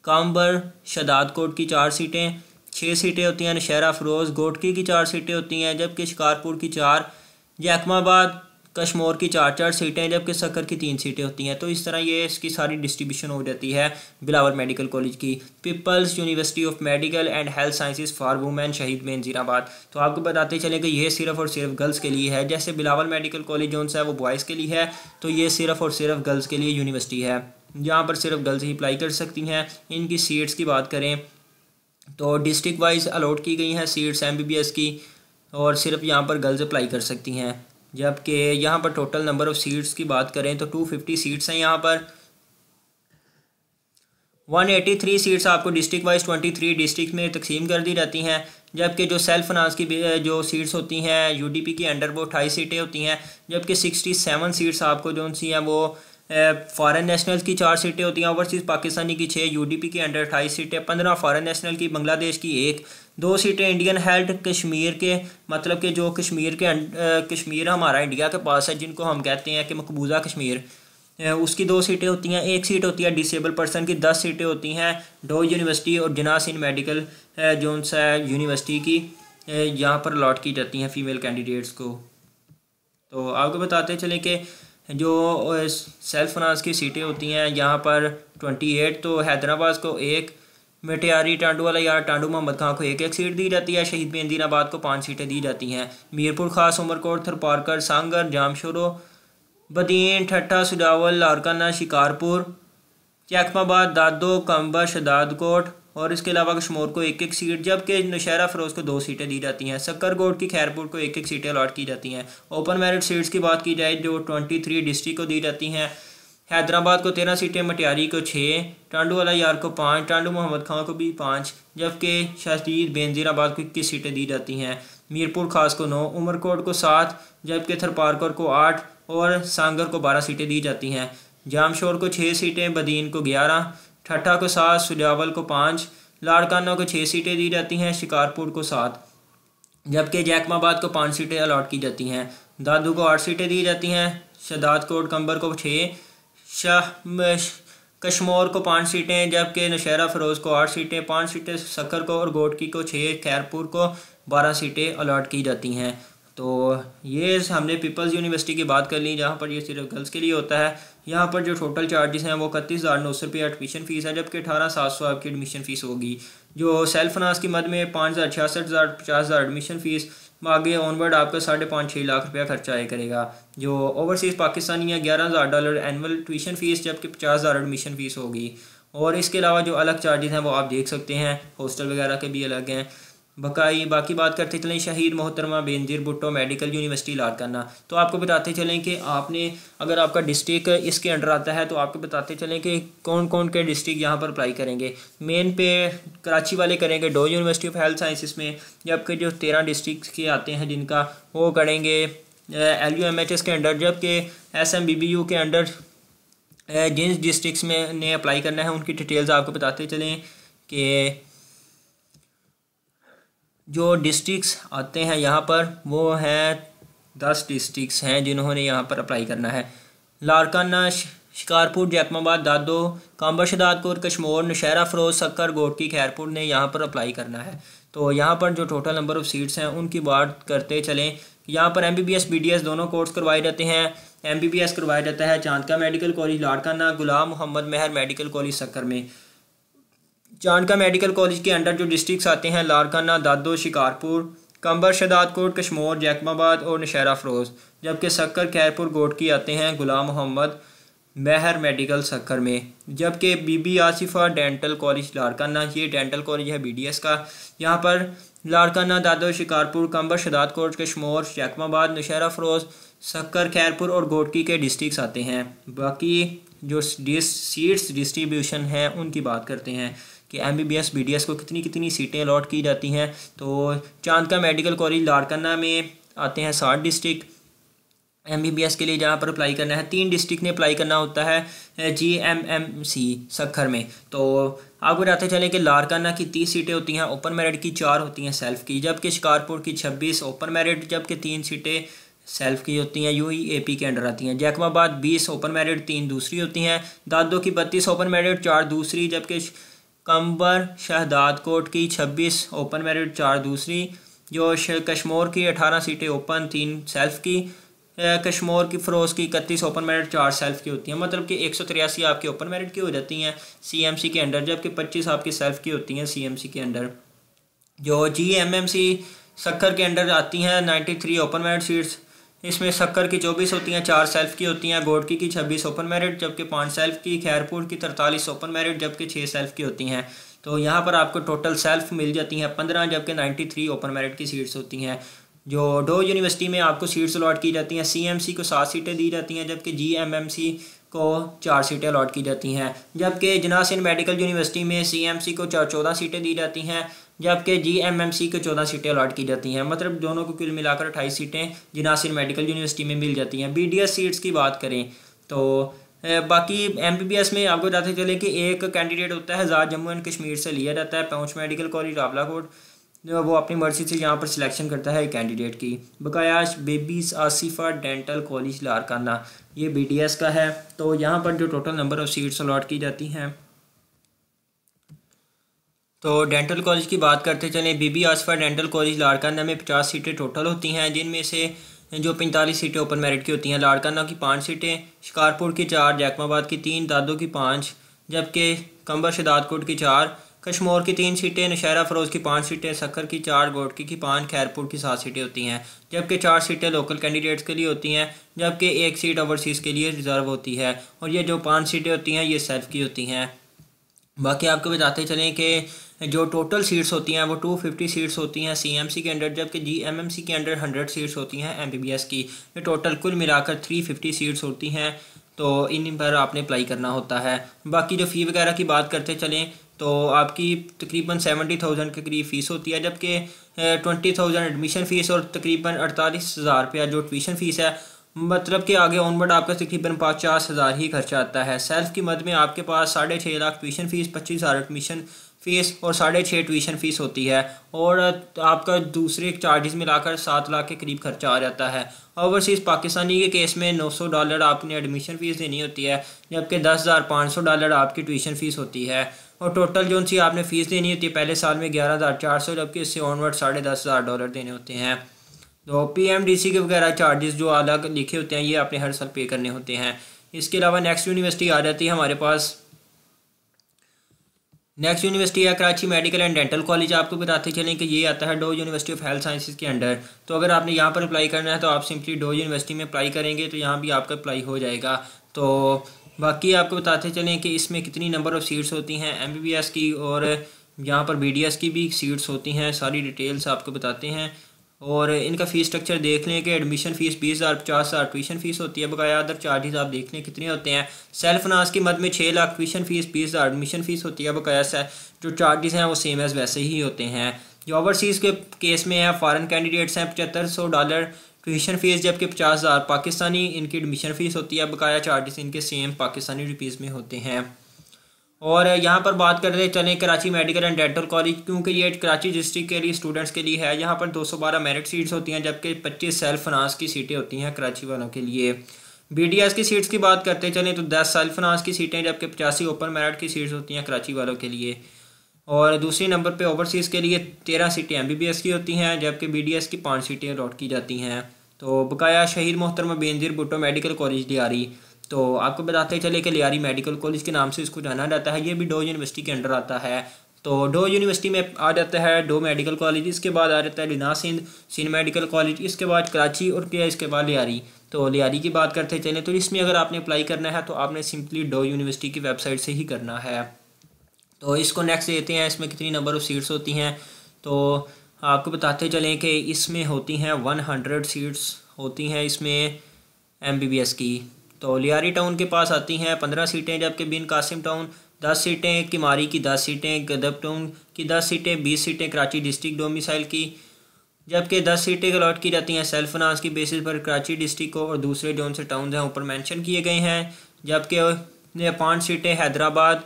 कामबर शदादकोट की चार सीटें छः सीटें होती हैं नशहरा फरोज़ गोटकी की चार सीटें होती हैं जबकि शिकारपुर की चार जैकमाबाद कश्मोर की चार चार सीटें जबकि सकर की तीन सीटें होती हैं तो इस तरह ये इसकी सारी डिस्ट्रीब्यूशन हो जाती है बिलावल मेडिकल कॉलेज की peoples university of medical and health sciences for women Shaheed में जीराबाद तो आपको बताते चले कि ये सिर्फ और सिर्फ गर्ल्स के लिए है जैसे बिलावल मेडिकल कॉलेज जो है वो बॉयज़ के लिए है तो ये सिर्फ और सिर्फ गर्ल्स के लिए यूनिवर्सिटी है यहाँ पर सिर्फ गर्ल्स ही अप्लाई कर सकती हैं इनकी सीट्स की बात करें तो डिस्ट्रिक्ट वाइज अलॉट की गई हैं सीट्स एम की और सिर्फ यहाँ पर गर्ल्स अप्लाई कर सकती हैं जबकि यहाँ पर टोटल नंबर ऑफ़ सीट्स की बात करें तो टू फिफ्टी सीट्स हैं यहाँ पर वन एटी थ्री सीट्स आपको district wise twenty three district में तकसीम कर दी रहती हैं जबकि जो सेल्फ फाइनांस की जो सीट्स होती हैं यूडीपी के अंडर वो अट्ठाईस सीटें होती हैं जबकि सिक्सटी सेवन सीट्स आपको जो सी हैं वो फॉरेन नेशनल्स की चार सीटें होती हैं ओवरसीज़ पाकिस्तानी की छः यूडीपी की अंडर अट्ठाईस सीटें पंद्रह फॉरेन नेशनल की बांग्लादेश की एक दो सीटें इंडियन हेल्ड कश्मीर के मतलब कि जो कश्मीर के अं-, कश्मीर हमारा इंडिया के पास है जिनको हम कहते हैं कि मकबूजा कश्मीर उसकी दो सीटें होती हैं एक सीट होती है डिसेबल पर्सन की दस सीटें होती हैं डो यूनिवर्सिटी और जनासिन मेडिकल जोनस है यूनिवर्सिटी की यहाँ पर अलाट की जाती हैं फीमेल कैंडिडेट्स को तो आपको बताते चले कि जो सेल्फ फाइनेंस की सीटें होती हैं यहाँ पर ट्वेंटी एट तो हैदराबाद को एक मटियारी टांडू वाला या टांडू मोहम्मद खां को एक एक सीट दी जाती है शहीद मेहंदीनाबाद को पाँच सीटें दी जाती हैं मीरपुर खास उमरकोट थरपारकर सांगर जामशोरो बदीन ठट्ठा सुजावल लारकाना शिकारपुर चैकमाबाद दादो कम्बर शदादकोट और इसके अलावा कश्मोर को एक एक सीट जबकि नौशहरा फरोज़ को दो सीटें दी जाती हैं सक्कर गोड की खैरपुर को एक एक सीटें अलाट की जाती हैं ओपन मेरिट सीट्स की बात की जाए जो ट्वेंटी थ्री डिस्ट्रिक्ट को दी जाती हैं हैदराबाद को तेरह सीटें मटियारी को छः टांडू अला यार को पाँच टांडू मोहम्मद खां को भी पाँच जबकि शदीद बेनजीराबाद को इक्कीस सीटें दी जाती हैं मीरपुर खास को नौ उमरकोट को सात जबकि थरपारकर को आठ और सांगर को बारह सीटें दी जाती हैं जामशोर को छः सीटें बदीन को ग्यारह ठट्ठा को सात सुजावल को पाँच लाड़काना को छः सीटें दी जाती हैं शिकारपुर को सात जबकि जैकमाबाद को पाँच सीटें अलाट की जाती हैं दादू को आठ सीटें दी जाती हैं शदाद कोट कंबर को छः शाह कश्मोर को पाँच सीटें जबकि नशहरा फरोज़ को आठ सीटें पाँच सीटें सकर को और गोटकी को छः खैरपुर को बारह सीटें अलाट की जाती हैं तो ये हमने पीपल्स यूनिवर्सिटी की बात कर ली जहाँ पर ये सिर्फ गर्ल्स के लिए होता है यहाँ पर जो टोटल चार्जेस हैं वो इकतीस हज़ार नौ सौ रुपये एडमिशन फ़ीस है जबकि अठारह सात सौ आपकी एडमिशन फ़ीस होगी जो सेल्फ फाइनांस की मद में पाँच हज़ार छियासठ हज़ार पचास हज़ार एडमिशन फ़ीस आगे ऑनवर्ड आपका साढ़े पाँच छः लाख रुपया खर्चा आया करेगा जो ओवरसीज़ पाकिस्तानी है ग्यारह हज़ार डॉलर एनअल ट्यूशन फ़ीस जबकि पचास हज़ार एडमिशन फ़ीस होगी और इसके अलावा जो अलग चार्जेस हैं वो आप देख सकते हैं हॉस्टल वगैरह के भी अलग हैं बकाई बाकी बात करते चलें शहीद मोहतरमा बेनजीर भुट्टो मेडिकल यूनिवर्सिटी लाड़काना तो आपको बताते चलें कि आपने अगर आपका डिस्ट्रिक्ट इसके अंडर आता है तो आपको बताते चलें कि कौन कौन के डिस्ट्रिक्ट यहाँ पर अप्लाई करेंगे मेन पे कराची वाले करेंगे Dow university of health sciences में जबकि जो तेरह डिस्ट्रिक्ट के आते हैं जिनका वो करेंगे L U M H S के अंडर जबकि S M B B U के अंडर जिन डिस्ट्रिक्स में ने अप्लाई करना है उनकी डिटेल्स आपको बताते चलें कि जो डिस्ट्रिक्स आते हैं यहाँ पर वो हैं दस डिस्ट्रिक्स हैं जिन्होंने यहाँ पर अप्लाई करना है लारकाना शिकारपुर जैकमाबाद दादो कांबर शदादपुर कश्मोर नशहरा फरोज सक्कर गोटकी खैरपुर ने यहाँ पर अप्लाई करना है तो यहाँ पर जो टोटल नंबर ऑफ़ सीट्स हैं उनकी बात करते चलें यहाँ पर M B B S B D S दोनों कोर्स करवाए जाते हैं एम बी बी एस करवाया जाता है Chandka medical college Larkana Ghulam Mohammad Mahar medical college Sukkur में जानका मेडिकल कॉलेज के अंडर जो डिस्ट्रिक्स आते हैं लारकाना दादो शिकारपुर कंबर शदादकोट कश्मोर जैकमाबाद और नशहरा फरोज़ जबकि सक्कर खैरपुर गोटकी आते हैं गुलाम मोहम्मद महर मेडिकल सक्कर में जबकि बीबी आसिफा डेंटल कॉलेज लारकाना ये डेंटल कॉलेज है बीडीएस का यहाँ पर लारकाना दादो शिकारपुर कंबर शदादकोट कश्मोर जैकमाबाद नशहरा फरोज़ सक्कर खैरपुर और गोटकी के डिस्ट्रिक्स आते हैं बाकी जो सीट्स डिस्ट्रीब्यूशन हैं उनकी बात करते हैं कि M B B S B D S को कितनी कितनी सीटें अलॉट की जाती हैं तो चांद का मेडिकल कॉलेज लाड़काना में आते हैं साठ district M B B S के लिए जहाँ पर अप्लाई करना है तीन डिस्ट्रिक्ट ने अप्लाई करना होता है G M M C Sukkur में तो आप बताते चले कि लारकाना की तीस सीटें होती हैं ओपन मेरिट की चार होती हैं सेल्फ की जबकि शिकारपुर की छब्बीस ओपन मेरिट जबकि तीन सीटें सेल्फ की होती हैं यू ही ए पी के अंडर आती हैं जैकमाबाद बीस ओपन मेरिट तीन दूसरी होती हैं दादो की बत्तीस ओपन मेरिट चार दूसरी जबकि कंबर शहदाद कोट की छब्बीस ओपन मेरिट चार दूसरी जो कश्मोर की अठारह सीटें ओपन तीन सेल्फ की कश्मोर की फ़रोज़ की इकतीस ओपन मेरिट चार सेल्फ की होती हैं मतलब कि एक सौ तिरासी आपकी ओपन मेरिट की हो जाती हैं सीएमसी के अंडर जबकि पच्चीस आपकी सेल्फ की होती हैं सीएमसी के अंडर जो जी सी सक्कर के अंडर आती हैं ninety three open merit seats इसमें शक्कर की चौबीस होती हैं चार सेल्फ की होती हैं गोडकी की छब्बीस ओपन मेरिट जबकि पाँच सेल्फ की खैरपुर की तरतालीस ओपन मेरिट जबकि छः सेल्फ की होती हैं तो यहाँ पर आपको टोटल सेल्फ मिल जाती हैं पंद्रह जबकि नाइन्टी थ्री ओपन मेरिट की सीट्स होती हैं जो डो यूनिवर्सिटी में आपको सीट्स अलाट की जाती हैं सी को सात सीटें दी जाती हैं जबकि सी को चार सीटें अलाट की जाती हैं जबकि जनासिन मेडिकल यूनिवर्सिटी में सी को चार चौदह सीटें दी जाती हैं जबकि जीएमएमसी के चौदह सीटें अलाट की जाती हैं मतलब दोनों को कुल मिलाकर अट्ठाईस सीटें जिनासिर मेडिकल यूनिवर्सिटी में मिल जाती हैं एस सीट्स की बात करें तो बाकी एमबीबीएस में आपको बताते चले कि एक कैंडिडेट होता है हज़ार जम्मू एंड कश्मीर से लिया जाता है पहुँच मेडिकल कॉलेज रावलाकोट वो अपनी मर्जी से यहाँ पर सिलेक्शन करता है कैंडिडेट की बकाया बेबीज आसिफा डेंटल कॉलेज लारकाना ये एस का है तो यहाँ पर जो total number of seats allot की जाती हैं तो डेंटल कॉलेज की बात करते चलें बी आसफा डेंटल कॉलेज लाड़काना में पचास सीटें टोटल होती हैं जिनमें से जो पैंतालीस सीटें ओपन मेरिट की होती हैं लाड़काना की पाँच सीटें शिकारपुर की चार जैकमाबाद की तीन दादो की पाँच जबकि कंबर शदादकोट की चार कश्मोर की तीन सीटें नशहरा फरोज की पाँच सीटें सखर की चार गोटकी की पाँच खैरपुर की सात सीटें होती हैं जबकि चार सीटें लोकल कैंडिडेट्स के लिए होती हैं जबकि एक सीट ओवरसीज़ के लिए रिज़र्व होती है और ये जो पाँच सीटें होती हैं ये सेल्फ की होती हैं बाकी आपको बताते चलें कि जो टोटल सीट्स होती हैं वो 250 सीट्स होती हैं सीएमसी के अंडर जबकि जीएमएमसी के अंडर 100 सीट्स होती हैं एमबीबीएस की ये टोटल कुल मिलाकर 350 सीट्स होती हैं तो इन पर आपने अप्लाई करना होता है बाकी जो फ़ी वगैरह की बात करते चलें तो आपकी तकरीबन सेवेंटी थाउजेंड के करीब फ़ीस होती है जबकि ट्वेंटी थाउजेंड एडमिशन फ़ीस और तकरीबन अड़तालीस हज़ार रुपया जो ट्यूशन फ़ीस है मतलब कि आगे ऑनवर्ड आपका तकरीबन पचास हज़ार ही खर्चा आता है सेल्फ की मद में आपके पास साढ़े छः लाख ट्यूशन फ़ीस पच्चीस हज़ार एडमिशन फ़ीस और साढ़े छः ट्यूशन फ़ीस होती है और आपका दूसरे चार्जेस मिलाकर सात लाख के करीब खर्चा आ जाता है ओवरसीज़ पाकिस्तानी के केस में नौ सौ डॉलर आपने एडमिशन फ़ीस देनी होती है जबकि दस हज़ार पाँच सौ डॉलर आपकी ट्यूशन फ़ीस होती है और टोटल जो सी आपने फ़ीस देनी होती है पहले साल में ग्यारह हज़ार चार सौ जबकि इससे ऑनवर्ड साढ़े दस हज़ार डॉलर देने होते हैं तो पीएमडीसी के वगैरह चार्जेस जो अलग लिखे होते हैं ये आपने हर साल पे करने होते हैं इसके अलावा नेक्स्ट यूनिवर्सिटी आ जाती है हमारे पास नेक्स्ट यूनिवर्सिटी है Karachi medical and dental college आपको बताते चलें कि ये आता है dough university of health sciences के अंडर तो अगर आपने यहाँ पर अप्लाई करना है तो आप सिंपली डो यूनिवर्सिटी में अप्लाई करेंगे तो यहाँ भी आपका अप्लाई हो जाएगा तो बाकी आपको बताते चलें कि इसमें कितनी नंबर ऑफ़ सीट्स होती हैं एम की और यहाँ पर बी की भी सीट्स होती हैं सारी डिटेल्स आपको बताते हैं और इनका फ़ीस स्ट्रक्चर देख लें कि एडमिशन फ़ीस बीस हज़ार पचास हज़ार ट्यूशन फ़ीस होती है बकाया अदर चार्जेस आप देख लें कितने होते हैं सेल्फ नास की मद में छः लाख ट्यूशन फ़ीस बीस हज़ार एडमिशन फ़ीस होती है बकाया जो चार्जेस हैं वो सेम एज़ वैसे ही होते हैं जो ओवरसीज़ के केस में है फ़ॉरन कैंडिडेट्स हैं पचहत्तर सौ डॉलर ट्यूशन फ़ीस जबकि पचास हज़ार पाकिस्तानी इनकी एडमिशन फ़ीस होती है बकाया चार्जेस इनके सेम पाकिस्तानी रुपीज़ में होते हैं और यहाँ पर बात करते चलें Karachi medical and dental college क्योंकि ये कराची डिस्ट्रिक्ट के लिए स्टूडेंट्स के लिए है यहाँ पर 212 मेरिट सीट्स होती हैं जबकि 25 सेल्फ फाइनांस की सीटें होती हैं कराची वालों के लिए बीडीएस की सीट्स की बात करते चलें तो 10 सेल्फ फाइनांस की सीटें जबकि पचासी ओपन मेरिट की सीट्स होती हैं कराची वालों के लिए और दूसरे नंबर पर ओवरसीज़ के लिए तेरह सीटें एम की होती हैं जबकि बी की पाँच सीटें अलॉट की जाती हैं तो बकाया शहीद मोहतरमा बेनजीर भुटो मेडिकल कॉलेज डियारी तो आपको बताते चले कि लियारी मेडिकल कॉलेज के नाम से इसको जाना जाता है ये भी डो यूनिवर्सिटी के अंडर आता है तो डो यूनिवर्सिटी में आ जाता है डो मेडिकल कॉलेज इसके बाद आ जाता है लिना सिंध सिंध मेडिकल कॉलेज इसके बाद कराची और क्या इसके बाद लियारी तो लियारी की बात करते चलें तो इसमें अगर आपने अप्लाई करना है तो आपने सिंपली डो यूनिवर्सिटी की वेबसाइट से ही करना है तो इसको नेक्स्ट देते हैं इसमें कितनी नंबर ऑफ़ सीट्स होती हैं तो आपको बताते चलें कि इसमें होती हैं वन हंड्रेड सीट्स होती हैं इसमें एम बी बी एस की तो लियारी टाउन के पास आती हैं पंद्रह सीटें जबकि बिन कासिम टाउन दस सीटें किमारी की दस सीटें गदब टाउन की दस सीटें बीस सीटें कराची डिस्ट्रिक्ट डोमिसाइल की जबकि दस सीटें अलॉट की जाती हैं सेल्फ फाइनांस की बेसिस पर कराची डिस्ट्रिक्ट को और दूसरे जो से टाउन हैं ऊपर मैंशन किए गए हैं जबकि पाँच सीटें हैदराबाद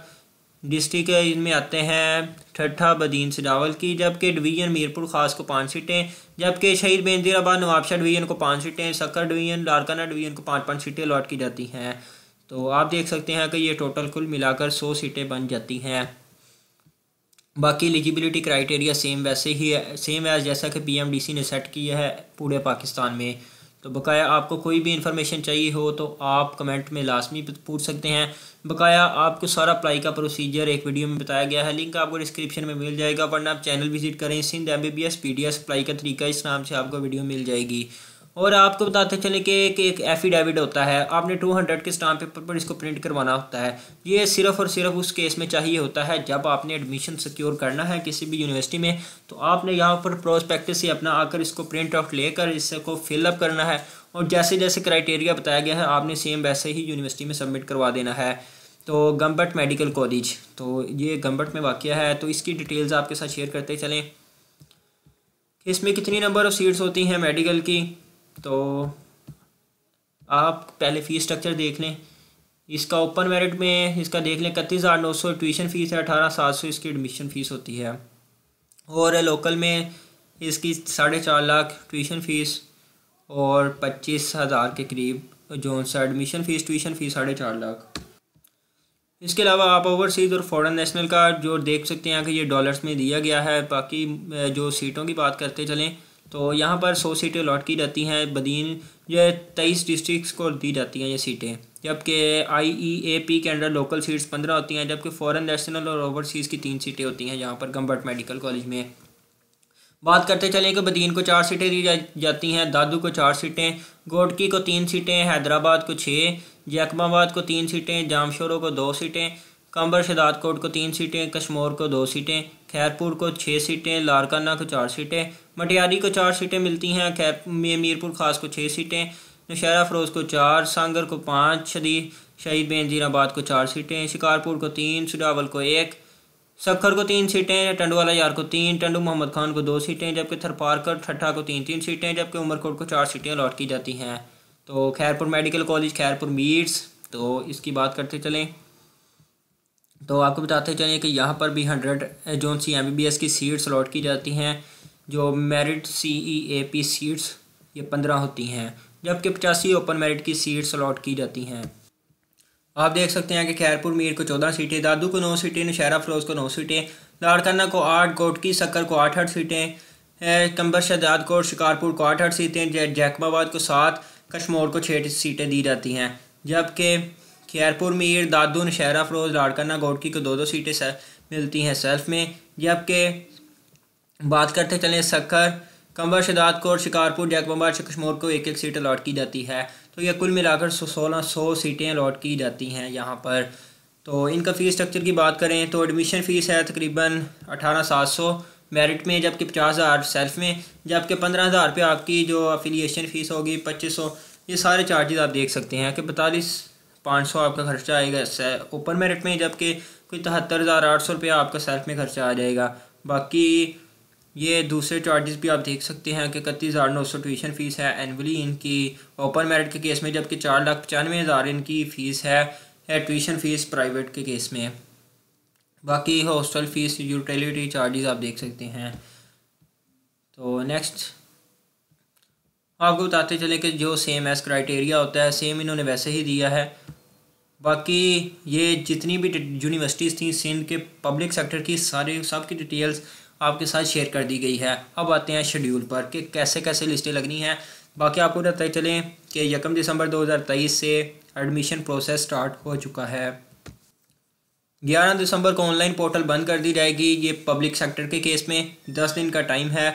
डिस्ट्रिक इनमें आते हैं ठट्ठा बदीन सिडावल की जबकि डिवीज़न मीरपुर खास को पाँच सीटें जबकि शहीद बेंजीराबाद नवाबशाह डिवीज़न को पाँच सीटें सकर डिवीज़न लारकाना डिवीज़न को पाँच पाँच सीटें अलॉट की जाती हैं तो आप देख सकते हैं कि ये टोटल कुल मिलाकर सौ सीटें बन जाती हैं बाकी एलिजिबिलिटी क्राइटेरिया सेम वैसे ही है सेम एज जैसा कि पी ने सेट किया है पूरे पाकिस्तान में तो बकाया आपको कोई भी इन्फॉर्मेशन चाहिए हो तो आप कमेंट में लाजमी पूछ सकते हैं बकाया आपको सारा अप्लाई का प्रोसीजर एक वीडियो में बताया गया है लिंक आपको डिस्क्रिप्शन में मिल जाएगा वरना आप चैनल विजिट करें Sindh M B B S P D S apply का तरीका इस नाम से आपको वीडियो मिल जाएगी और आपको बताते चले कि एक, एक एफिडेविट होता है आपने टू हंड्रेड के स्टाम्प पेपर पर इसको प्रिंट करवाना होता है ये सिर्फ और सिर्फ उस केस में चाहिए होता है जब आपने एडमिशन सिक्योर करना है किसी भी यूनिवर्सिटी में तो आपने यहाँ पर प्रोस्पेक्टिस से अपना आकर इसको प्रिंट आउट लेकर इसको फिलअप करना है और जैसे जैसे क्राइटेरिया बताया गया है आपने सेम वैसे ही यूनिवर्सिटी में सबमिट करवा देना है तो गम्बट मेडिकल कॉलेज तो ये गम्बट में वाक़ है तो इसकी डिटेल्स आपके साथ शेयर करते चलें इसमें कितनी नंबर ऑफ़ सीट्स होती हैं मेडिकल की तो आप पहले फ़ीस स्ट्रक्चर देख लें इसका ओपन मेरिट में इसका देख लें इकतीस हज़ार नौ सौ ट्यूशन फ़ीस है अठारह सात सौ इसकी एडमिशन फ़ीस होती है और लोकल में इसकी साढ़े चार लाख ट्यूशन फ़ीस और पच्चीस हज़ार के करीब जो सा एडमिशन फ़ीस ट्यूशन फ़ीस साढ़े चार लाख इसके अलावा आप ओवरसीज़ और फॉरेन नेशनल का जो देख सकते हैं यहाँ कि ये डॉलर्स में दिया गया है बाकी जो सीटों की बात करते चलें तो यहाँ पर सौ सीटें अलॉट की जाती हैं बदीन जो है तेईस डिस्ट्रिक्स को दी जाती हैं ये सीटें जबकि आई ई ए पी के अंडर लोकल सीट्स पंद्रह होती हैं जबकि फॉरेन नेशनल और ओवरसीज़ की तीन सीटें होती हैं यहाँ पर गम्बर्ट मेडिकल कॉलेज में बात करते चले कि बदीन को चार सीटें दी जा, जाती हैं दादू को चार सीटें गोडकी को तीन सीटें हैदराबाद को छः जैकमाबाद को तीन सीटें जामशोरों को दो सीटें कंबर शदादकोट को तीन सीटें कश्मोर को दो सीटें खैरपुर को छः सीटें लारकाना को चार सीटें मटियारी को चार सीटें मिलती हैं खैर मीरपुर खास को छः सीटें नौशहरा फरोज को चार सांगर को पाँच शदी शहीद बेनजीराबाद को चार सीटें शिकारपुर को तीन सुडावल को एक सखर को तीन सीटें टंडूवाला यार को तीन टंडू मोहम्मद खान को दो सीटें जबकि थरपारकर ठट्ठा को तीन तीन सीटें जबकि उमरकोट को चार सीटें अलॉट की जाती हैं तो खैरपुर मेडिकल कॉलेज खैरपुर मीट्स तो इसकी बात करते चलें तो आपको बताते चलें कि यहाँ पर भी हंड्रेड जोन सी एम बी बी एस की सीट्स अलॉट की जाती हैं जो merit C E A P seats ये पंद्रह होती हैं जबकि पचासी ओपन मेरिट की सीट्स अलॉट की जाती हैं आप देख सकते हैं कि खैरपुर मीर को चौदह सीटें दादू को नौ सीटें नशहरा फरोज को नौ सीटें लाड़काना को आठ कोटकी सक्कर को आठ आठ सीटें कंबर शहजाद को शिकारपुर को आठ आठ सीटें जैकमाबाद को सात कश्मोर को छः सीटें दी जाती हैं जबकि खैरपुर मीर दादू नशहरा फरोज लाड़काना गोडकी को दो दो सीटें मिलती हैं सेल्फ में जबकि बात करते चलें सखर कंवर शदात को और शिकारपुर जैकबम्बार कश्मोर को एक एक सीट अलाट की जाती है तो यह कुल मिलाकर सोलह सौ सीटें अलाट की जाती हैं यहाँ पर तो इनका फ़ीस स्ट्रक्चर की बात करें तो एडमिशन फ़ीस है तकरीबन अठारह सात सौ मेरिट में जबकि पचास हज़ार सेल्फ में जबकि पंद्रह हज़ार रुपये आपकी जो अफिलिएशन फ़ीस होगी पच्चीस सौ ये सारे चार्जेस आप देख सकते हैं कि बतालीस पाँच सौ आपका खर्चा आएगा ओपन मेरिट में जबकि कोई तिहत्तर हज़ार आठ सौ रुपया आपका सेल्फ में खर्चा आ जाएगा बाकी ये दूसरे चार्जेस भी आप देख सकते हैं कि इकतीस हज़ार नौ सौ ट्यूशन फ़ीस है एनवली इनकी ओपन मेरिट के केस में जबकि चार लाख पचानवे हज़ार इनकी फ़ीस है ट्यूशन फ़ीस प्राइवेट के केस में बाकी हॉस्टल फीस यूटिलिटी चार्जेस आप देख सकते हैं तो नेक्स्ट आपको बताते चले कि जो सेम एस क्राइटेरिया होता है सेम इन्होंने वैसे ही दिया है बाकी ये जितनी भी यूनिवर्सिटीज़ थी सिंध के पब्लिक सेक्टर की सारे सब की डिटेल्स आपके साथ शेयर कर दी गई है अब आते हैं शेड्यूल पर कि कैसे कैसे लिस्टें लगनी हैं बाकी आपको बताते चलें कि यकम दिसंबर 2023 से एडमिशन प्रोसेस स्टार्ट हो चुका है ग्यारह दिसंबर को ऑनलाइन पोर्टल बंद कर दी जाएगी ये पब्लिक सेक्टर के केस में दस दिन का टाइम है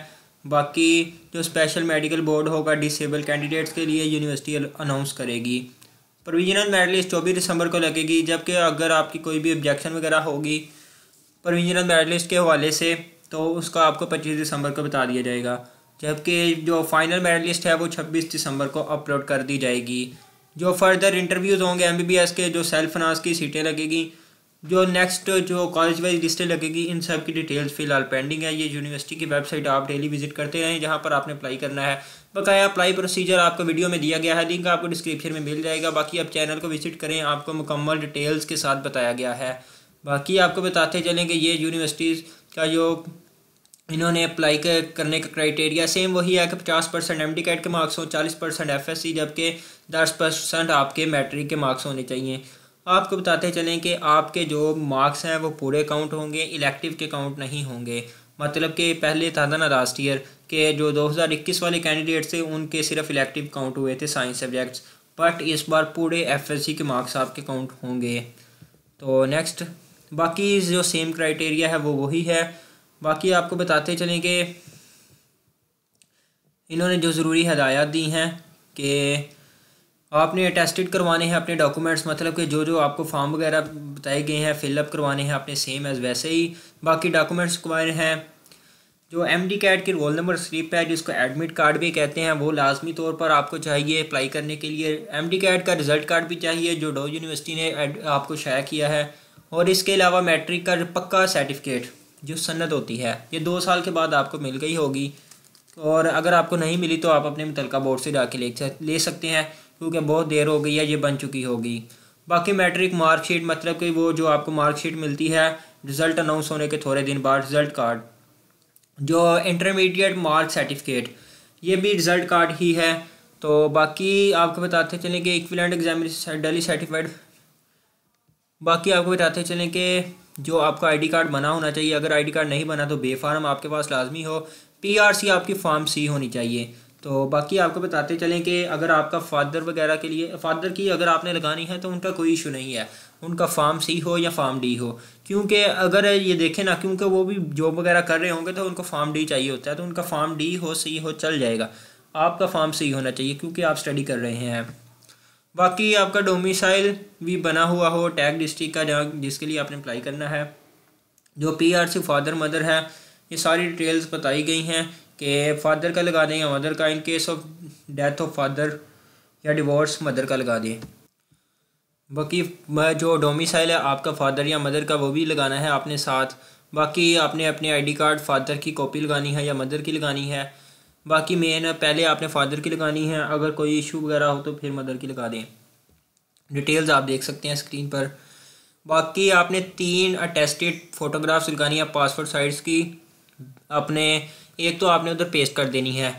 बाकी जो स्पेशल मेडिकल बोर्ड होगा डिसेबल कैंडिडेट्स के लिए यूनिवर्सिटी अनाउंस करेगी प्रोविजनल मेरिट लिस्ट चौबीस दिसंबर को लगेगी जबकि अगर आपकी कोई भी ऑब्जेक्शन वगैरह होगी प्रोविजनल मेरिट लिस्ट के हवाले से तो उसका आपको पच्चीस दिसंबर को बता दिया जाएगा जबकि जो फाइनल मेरिट लिस्ट है वो छब्बीस दिसंबर को अपलोड कर दी जाएगी जो फर्दर इंटरव्यूज़ होंगे एम के जो सेल्फ फाइनांस की सीटें लगेगी जो नेक्स्ट जो कॉलेज वाइज लिस्टें लगेगी इन सब की डिटेल्स फिलहाल पेंडिंग है ये यूनिवर्सिटी की वेबसाइट आप डेली विजिट करते रहें जहाँ पर आपने अप्लाई करना है बकाया अप्लाई प्रोसीजर आपको वीडियो में दिया गया है लिंक आपको डिस्क्रिप्शन में मिल जाएगा बाकी आप चैनल को विजिट करें आपको मुकम्मल डिटेल्स के साथ बताया गया है बाकी आपको बताते चलें कि ये यूनिवर्सिटीज़ का जो इन्होंने अप्लाई करने का क्राइटेरिया सेम वही है कि पचास परसेंट एम कैट के मार्क्स हों चालीस परसेंट एफ जबकि दस परसेंट आपके मैट्रिक के मार्क्स होने चाहिए आपको बताते चलें कि आपके जो मार्क्स हैं वो पूरे काउंट होंगे इलेक्टिव के काउंट नहीं होंगे मतलब कि पहले था ना लास्ट ईयर के जो 2021 वाले कैंडिडेट थे उनके सिर्फ इलेक्टिव काउंट हुए थे साइंस सब्जेक्ट्स बट इस बार पूरे एफएससी के मार्क्स आपके काउंट होंगे तो नेक्स्ट बाकी जो सेम क्राइटेरिया है वो वही है बाकी आपको बताते चलें कि इन्होंने जो ज़रूरी हदायत दी हैं कि आपने अटेस्टेड करवाने हैं अपने डॉक्यूमेंट्स मतलब कि जो जो आपको फॉर्म वगैरह बताए गए हैं फिलअप करवाने हैं आपने सेम एज़ वैसे ही बाकी डॉक्यूमेंट्स करवाए हैं जो एम डी कैट की रोल नंबर स्लिप है जिसको एडमिट कार्ड भी कहते हैं वो लाजमी तौर पर आपको चाहिए अप्लाई करने के लिए एम डी कैट का रिज़ल्ट कार्ड भी चाहिए जो डो यूनिवर्सिटी ने आपको शाया किया है और इसके अलावा मैट्रिक का पक्का सर्टिफिकेट जो सन्नत होती है ये दो साल के बाद आपको मिल गई होगी और अगर आपको नहीं मिली तो आप अपने मुतल बोर्ड से जाके ले सकते हैं क्योंकि बहुत देर हो गई है ये बन चुकी होगी बाकी मैट्रिक मार्कशीट मतलब कि वो जो आपको मार्कशीट मिलती है रिज़ल्ट अनाउंस होने के थोड़े दिन बाद रिज़ल्ट कार्ड जो इंटरमीडिएट मार्क सर्टिफिकेट ये भी रिज़ल्ट कार्ड ही है तो बाकी आपको बताते चलें कि इक्विलेंट एग्जामिनेशन डेली सर्टिफाइड बाकी आपको बताते चलें कि जो आपका आईडी कार्ड बना होना चाहिए अगर आईडी कार्ड नहीं बना तो बेफार्म आपके पास लाजमी हो पीआरसी आपकी फॉर्म सी होनी चाहिए तो बाकी आपको बताते चलें कि अगर आपका फादर वगैरह के लिए फादर की अगर आपने लगानी है तो उनका कोई इशू नहीं है उनका फार्म सी हो या फार्म डी हो क्योंकि अगर ये देखें ना क्योंकि वो भी जॉब वगैरह कर रहे होंगे तो उनको फार्म डी चाहिए होता है तो उनका फार्म डी हो सी हो चल जाएगा आपका फार्म सी होना चाहिए क्योंकि आप स्टडी कर रहे हैं बाकी आपका डोमिसाइल भी बना हुआ हो टैग डिस्ट्रिक्ट का जहाँ जिसके लिए आपने अप्लाई करना है जो P R C father mother है ये सारी डिटेल्स बताई गई हैं के फादर का लगा दें या मदर का in case of death of father या डिवोर्स मदर का लगा दें बाकी जो डोमिसाइल है आपका फादर या मदर का वो भी लगाना है आपने साथ बाकी आपने अपने आईडी कार्ड फादर की कॉपी लगानी है या मदर की लगानी है बाकी मेन पहले आपने फादर की लगानी है अगर कोई इशू वगैरह हो तो फिर मदर की लगा दें डिटेल्स आप देख सकते हैं स्क्रीन पर बाकी आपने तीन अटेस्टेड फ़ोटोग्राफ्स लगानी है पासपोर्ट साइज़ की अपने एक तो आपने उधर पेस्ट कर देनी है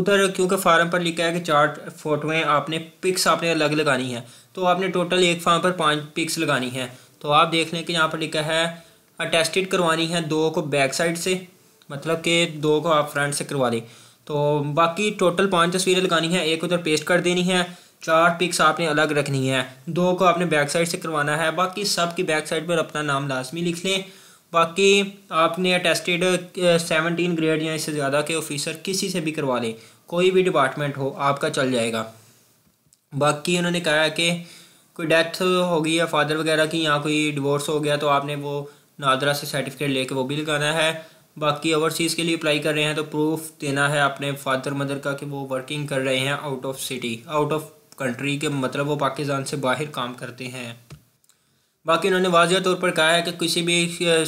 उधर क्योंकि फार्म पर लिखा है कि चार फोटोएं आपने पिक्स आपने अलग लगानी है तो आपने टोटल एक फार्म पर पाँच पिक्स लगानी है तो आप देख लें कि यहाँ पर लिखा है अटेस्टेड करवानी है दो को बैक साइड से मतलब कि दो को आप फ्रंट से करवा दें तो बाकी टोटल पांच तस्वीरें लगानी है एक उधर पेस्ट कर देनी है चार पिक्स आपने अलग रखनी है दो को आपने बैक साइड से करवाना है बाकी सब की बैक साइड पर अपना नाम लाजमी लिख लें बाकी आपने अटेस्टेड सेवनटीन ग्रेड या इससे ज़्यादा के ऑफिसर किसी से भी करवा लें कोई भी डिपार्टमेंट हो आपका चल जाएगा बाकी उन्होंने कहा है कि कोई डेथ हो गई या फादर वगैरह की या कोई डिवोर्स हो गया तो आपने वो नादरा से सर्टिफिकेट लेके वो भी लगाना है बाकी ओवरसीज़ के लिए अप्लाई कर रहे हैं तो प्रूफ देना है अपने फादर मदर का कि वो वर्किंग कर रहे हैं out of city out of country के मतलब वो पाकिस्तान से बाहर काम करते हैं बाकी उन्होंने वाजह तौर पर कहा है कि किसी भी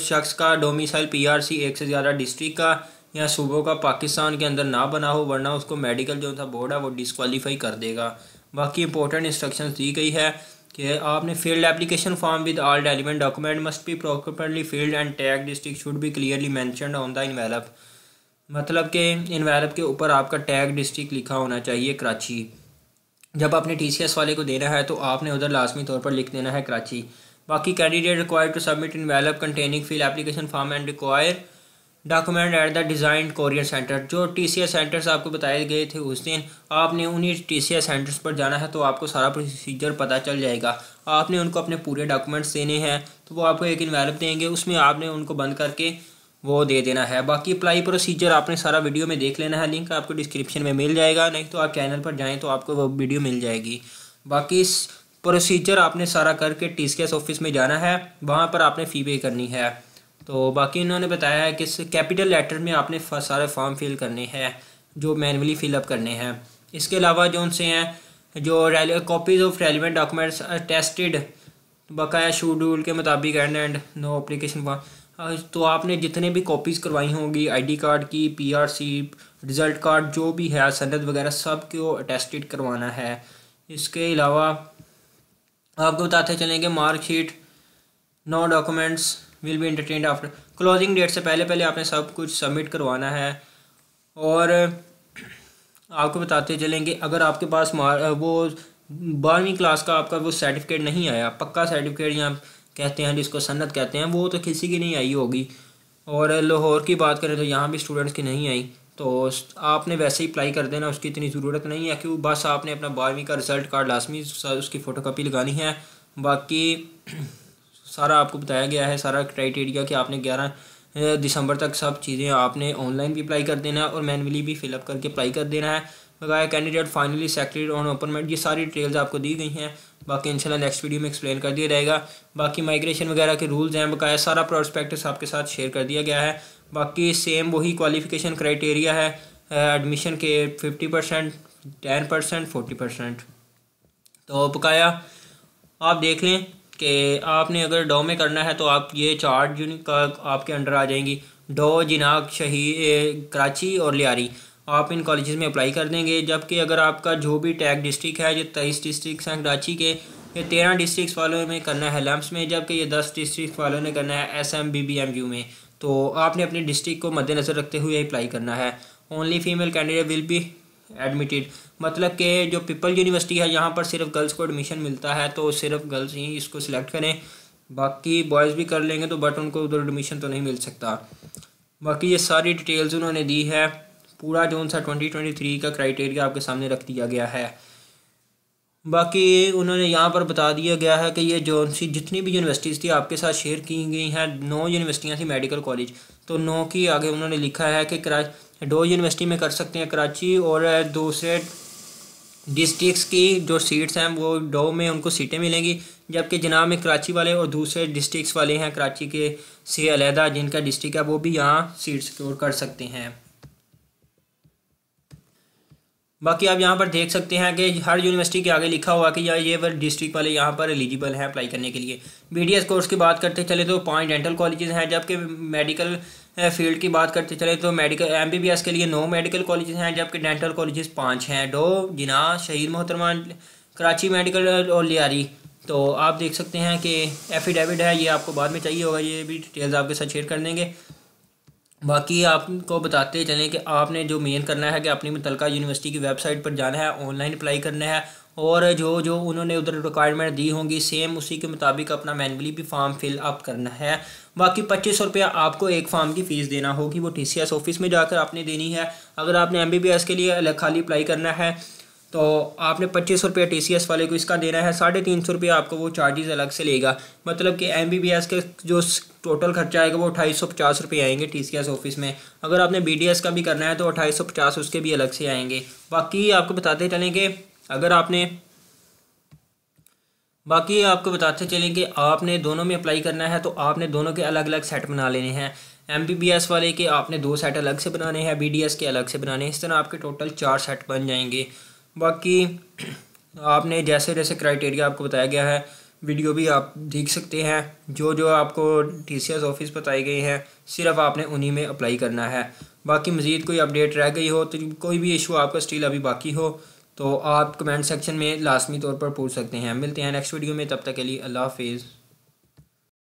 शख्स का डोमिसाइल पीआरसी एक से ज़्यादा डिस्ट्रिक्ट का या सूबों का पाकिस्तान के अंदर ना बना हो वरना उसको मेडिकल जो था बोर्ड है वो डिसकवालीफाई कर देगा बाकी इंपॉर्टेंट इंस्ट्रक्शन दी गई है कि आपने filled application form with all element document must भी properly filled and tag district should भी clearly mentioned on the envelope मतलब कि इन्वेलप के ऊपर आपका टैग डिस्ट्रिक्ट लिखा होना चाहिए कराची जब आपने टी वाले को देना है तो आपने उधर लाजमी तौर पर लिख देना है कराची बाकी candidate required to submit envelope containing filled application form and require document at the design courier centre जो टी सी एस सेंटर्स आपको बताए गए थे उस दिन आपने उन्हीं टी सी एस सेंटर्स पर जाना है तो आपको सारा प्रोसीजर पता चल जाएगा आपने उनको अपने पूरे डॉक्यूमेंट्स देने हैं तो वो आपको एक इन्वेलप देंगे उसमें आपने उनको बंद करके वो दे देना है बाकी अप्लाई प्रोसीजर आपने सारा वीडियो में देख लेना है लिंक आपको डिस्क्रिप्शन में मिल जाएगा नहीं तो आप चैनल पर जाएँ तो आपको वो वीडियो मिल जाएगी बाकी प्रोसीजर आपने सारा करके टी ऑफिस में जाना है वहाँ पर आपने फ़ी पे करनी है तो बाकी इन्होंने बताया है कि कैपिटल लेटर में आपने सारे फॉर्म फिल करने हैं जो मैनुअली फिलअप करने हैं इसके अलावा जो उनसे हैं जो copies of relevant documents tested बकाया शेड्यूल के मुताबिक and and no application form तो आपने जितने भी कॉपीज़ करवाई होंगी आईडी कार्ड की पीआरसी रिज़ल्ट कार्ड जो भी है सनद वगैरह सब को अटेस्टेड करवाना है इसके अलावा आपको बताते चलेंगे marksheet no documents will be entertain after closing date से पहले पहले आपने सब कुछ सबमिट करवाना है और आपको बताते चलेंगे अगर आपके पास मार वो बारहवीं क्लास का आपका वो सर्टिफिकेट नहीं आया पक्का सर्टिफिकेट या कहते हैं जिसको सन्नत कहते हैं वो तो किसी की नहीं आई होगी और लाहौर की बात करें तो यहाँ भी स्टूडेंट्स की नहीं आई तो आपने वैसे ही अप्लाई कर देना उसकी इतनी ज़रूरत नहीं है कि बस आपने अपना बारहवीं का रिज़ल्ट कार्ड लाजमी उसकी फ़ोटो कापी लगानी है बाकी सारा आपको बताया गया है सारा क्राइटेरिया कि आपने ग्यारह दिसंबर तक सब चीज़ें आपने ऑनलाइन भी अप्लाई कर देना है और मैनुअली भी फिलअप करके अप्लाई कर देना है बकाया candidate finally secretary on appointment ये सारी डिटेल्स आपको दी गई हैं बाकी इंशाल्लाह नेक्स्ट वीडियो में एक्सप्लेन कर दिया जाएगा बाकी माइग्रेशन वगैरह के रूल्स हैं बकाया सारा प्रोस्पेक्टस आपके साथ शेयर कर दिया गया है बाकी सेम वही क्वालिफिकेशन क्राइटेरिया है एडमिशन के fifty percent ten percent forty percent तो बकाया आप देख लें कि आपने अगर डो में करना है तो आप ये चार जून का आपके अंडर आ जाएंगी डो जिनाग शही कराची और लियारी आप इन कॉलेज़ में अप्लाई कर देंगे जबकि अगर आपका जो भी टैग डिस्ट्रिक्ट है जो तेईस डिस्ट्रिक्ट हैं कराची के ये तेरह डिस्ट्रिक्स वालों में करना है लम्स में जबकि ये दस डिस्ट्रिक्स वालों ने करना है S M B B M U में तो आपने अपने डिस्ट्रिक्ट को मद्देनज़र रखते हुए अप्लाई करना है only female candidate will be admitted मतलब कि जो पीपल यूनिवर्सिटी है यहाँ पर सिर्फ गर्ल्स को एडमिशन मिलता है तो सिर्फ गर्ल्स ही इसको सिलेक्ट करें बाकी बॉयज़ भी कर लेंगे तो बट उनको उधर एडमिशन तो नहीं मिल सकता बाकी ये सारी डिटेल्स उन्होंने दी है पूरा जो सा ट्वेंटी ट्वेंटी थ्री का क्राइटेरिया आपके सामने रख दिया गया है बाकी उन्होंने यहाँ पर बता दिया गया है कि ये जो सी जितनी भी यूनिवर्सिटीज़ थी आपके साथ शेयर की गई हैं नौ यूनिवर्सिटियाँ थी मेडिकल कॉलेज तो नौ की आगे उन्होंने लिखा है कि करा दो यूनिवर्सिटी में कर सकते हैं कराची और दूसरे डिस्ट्रिक्स की जो सीट्स हैं वो डो में उनको सीटें मिलेंगी जबकि जनाब में कराची वाले और दूसरे डिस्ट्रिक्स वाले हैं कराची के से अलहदा जिनका डिस्ट्रिक्ट है वो भी यहाँ सीट सिक्योर कर सकते हैं बाकी आप यहाँ पर देख सकते हैं कि हर यूनिवर्सिटी के आगे लिखा हुआ कि ये वर डिस्ट्रिक्ट वाले यहाँ पर एलिजिबल हैं अप्लाई करने के लिए बी कोर्स की बात करते चले तो पाँच डेंटल कॉलेजेस हैं जबकि मेडिकल फील्ड की बात करते चले तो मेडिकल एम के लिए नौ मेडिकल कॉलेजेस हैं जबकि डेंटल कॉलेजेस पाँच हैं डो जिना शहीद मोहतरमान कराची मेडिकल और लियारी तो आप देख सकते हैं कि एफिडेविट है ये आपको बाद में चाहिए होगा ये भी डिटेल्स आपके साथ शेयर कर देंगे बाकी आपको बताते चलें कि आपने जो मेन करना है कि अपनी मुतलका यूनिवर्सिटी की वेबसाइट पर जाना है ऑनलाइन अप्लाई करना है और जो जो उन्होंने उधर रिक्वायरमेंट दी होंगी सेम उसी के मुताबिक अपना मैनुअली भी फॉर्म फिल अप करना है बाकी पच्चीस सौ रुपया आपको एक फॉर्म की फ़ीस देना होगी वो टी ऑफिस में जाकर आपने देनी है अगर आपने एम के लिए खाली अप्लाई करना है तो आपने पच्चीस रुपया टी सी एस वाले को इसका देना है साढ़े तीन सौ रुपया आपको वो चार्जेस अलग से लेगा मतलब कि एम बी बी एस के जो टोटल खर्चा आएगा वो अट्ठाईस सौ पचास रुपये आएंगे टी सी एस ऑफिस में अगर आपने बी डी एस का भी करना है तो अट्ठाईस सौ पचास उसके भी अलग से आएंगे बाकी आपको बताते चलें कि अगर आपने बाकी आपको बताते चलें कि आपने दोनों में अप्लाई करना है तो आपने दोनों के अलग अलग सेट बना लेने हैं एम बी बी एस वाले के आपने दो सेट अलग से बनाने हैं बी डी एस के अलग से बनाने हैं इस तरह आपके टोटल चार सेट बन जाएंगे बाकी आपने जैसे जैसे क्राइटेरिया आपको बताया गया है वीडियो भी आप देख सकते हैं जो जो आपको टी सी एस ऑफिस बताई गई हैं सिर्फ आपने उन्हीं में अप्लाई करना है बाकी मज़ीद कोई अपडेट रह गई हो तो कोई भी इशू आपका स्टिल अभी बाकी हो तो आप कमेंट सेक्शन में लाजमी तौर पर पूछ सकते हैं मिलते हैं नेक्स्ट वीडियो में तब तक के लिए अल्लाह हाफिज़